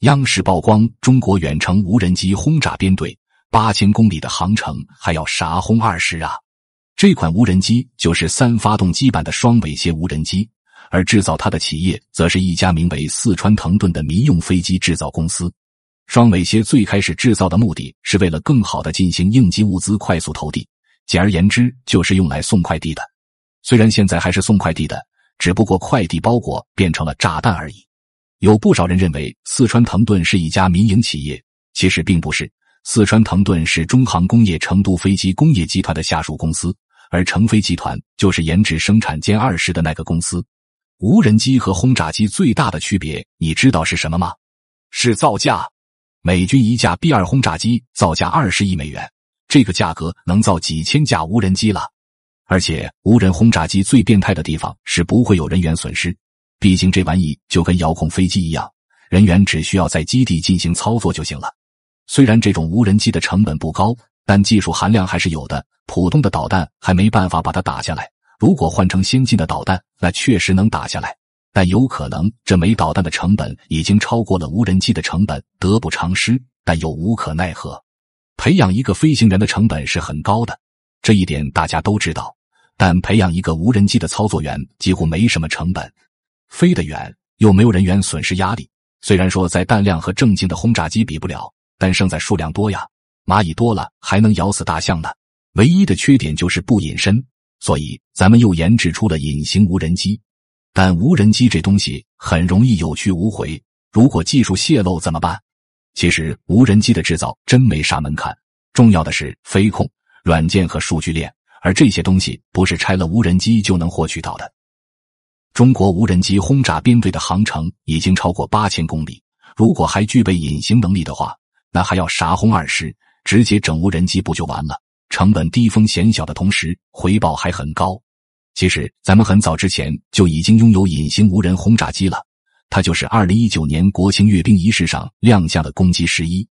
央视曝光中国远程无人机轰炸编队，八千公里的航程还要啥轰二十啊？这款无人机就是三发动机版的双尾蝎无人机，而制造它的企业则是一家名为四川腾盾的民用飞机制造公司。双尾蝎最开始制造的目的是为了更好的进行应急物资快速投递，简而言之就是用来送快递的。虽然现在还是送快递的，只不过快递包裹变成了炸弹而已。有不少人认为四川腾顿是一家民营企业，其实并不是。四川腾顿是中航工业成都飞机工业集团的下属公司，而成飞集团就是研制生产歼二十的那个公司。无人机和轰炸机最大的区别，你知道是什么吗？是造价。美军一架 B 二轰炸机造价二十亿美元，这个价格能造几千架无人机了。而且无人轰炸机最变态的地方是不会有人员损失。毕竟这玩意就跟遥控飞机一样，人员只需要在基地进行操作就行了。虽然这种无人机的成本不高，但技术含量还是有的。普通的导弹还没办法把它打下来，如果换成先进的导弹，那确实能打下来。但有可能这枚导弹的成本已经超过了无人机的成本，得不偿失，但又无可奈何。培养一个飞行员的成本是很高的，这一点大家都知道。但培养一个无人机的操作员几乎没什么成本。飞得远，又没有人员损失压力。虽然说在弹量和正经的轰炸机比不了，但胜在数量多呀。蚂蚁多了还能咬死大象呢。唯一的缺点就是不隐身，所以咱们又研制出了隐形无人机。但无人机这东西很容易有去无回，如果技术泄露怎么办？其实无人机的制造真没啥门槛，重要的是飞控、软件和数据链，而这些东西不是拆了无人机就能获取到的。中国无人机轰炸编队的航程已经超过八千公里，如果还具备隐形能力的话，那还要啥轰二师，直接整无人机不就完了？成本低、风险小的同时，回报还很高。其实咱们很早之前就已经拥有隐形无人轰炸机了，它就是二零一九年国庆阅兵仪式上亮相的攻击十一。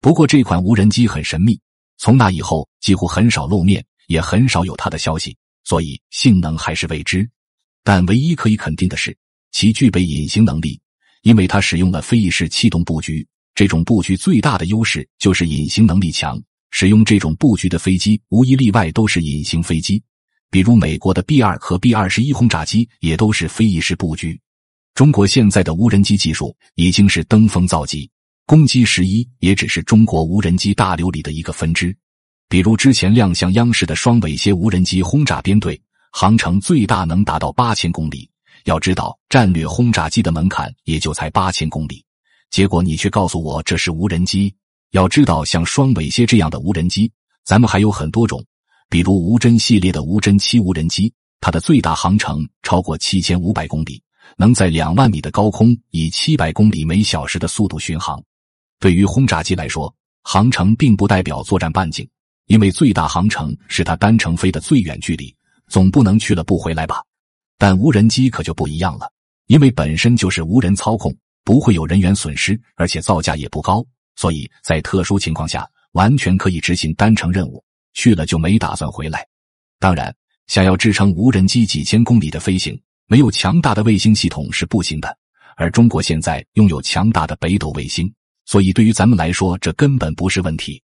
不过这款无人机很神秘，从那以后几乎很少露面，也很少有它的消息，所以性能还是未知。但唯一可以肯定的是，其具备隐形能力，因为它使用了飞翼式气动布局。这种布局最大的优势就是隐形能力强。使用这种布局的飞机无一例外都是隐形飞机，比如美国的 B 二和 B 二十一轰炸机也都是飞翼式布局。中国现在的无人机技术已经是登峰造极，攻击十一也只是中国无人机大流里的一个分支，比如之前亮相央视的双尾蝎无人机轰炸编队。航程最大能达到八千公里，要知道战略轰炸机的门槛也就才八千公里，结果你却告诉我这是无人机。要知道，像双尾蝎这样的无人机，咱们还有很多种，比如无侦系列的无侦七无人机，它的最大航程超过七千五百公里，能在两万米的高空以七百公里每小时的速度巡航。对于轰炸机来说，航程并不代表作战半径，因为最大航程是它单程飞的最远距离。总不能去了不回来吧？但无人机可就不一样了，因为本身就是无人操控，不会有人员损失，而且造价也不高，所以在特殊情况下完全可以执行单程任务，去了就没打算回来。当然，想要支撑无人机几千公里的飞行，没有强大的卫星系统是不行的。而中国现在拥有强大的北斗卫星，所以对于咱们来说，这根本不是问题。